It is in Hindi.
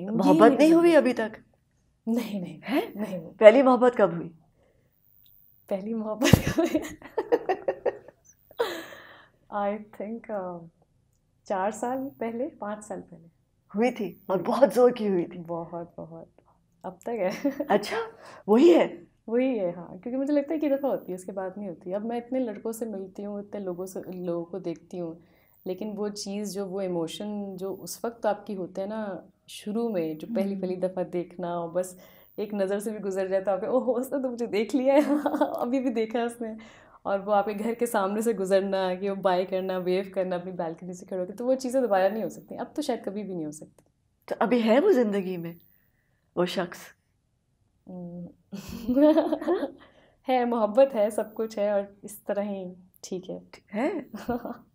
मोहब्बत नहीं हुई अभी तक नहीं नहीं है नहीं पहली मोहब्बत कब हुई पहली मोहब्बत कब हुई आई थिंक चार साल पहले पाँच साल पहले हुई थी और बहुत जोर की हुई थी बहुत बहुत अब तक है अच्छा वही है वही है हाँ क्योंकि मुझे लगता है कि दफ़ा होती है उसके बाद नहीं होती अब मैं इतने लड़कों से मिलती हूँ इतने लोगों से लोगों को देखती हूँ लेकिन वो चीज़ जो वो इमोशन जो उस वक्त तो आपकी होते हैं ना शुरू में जो पहली पहली हम्म। दफ़ा देखना और बस एक नज़र से भी गुजर जाता तो है ओह उसने तो मुझे देख लिया है अभी भी देखा है उसने और वो आपके घर के सामने से गुजरना कि वो बाय करना वेव करना अपनी बालकनी से खड़ो के तो वो चीज़ें दोबारा नहीं हो सकती अब तो शायद कभी भी नहीं हो सकती तो अभी है वो ज़िंदगी में वो शख्स है मोहब्बत है सब कुछ है और इस तरह ही ठीक है है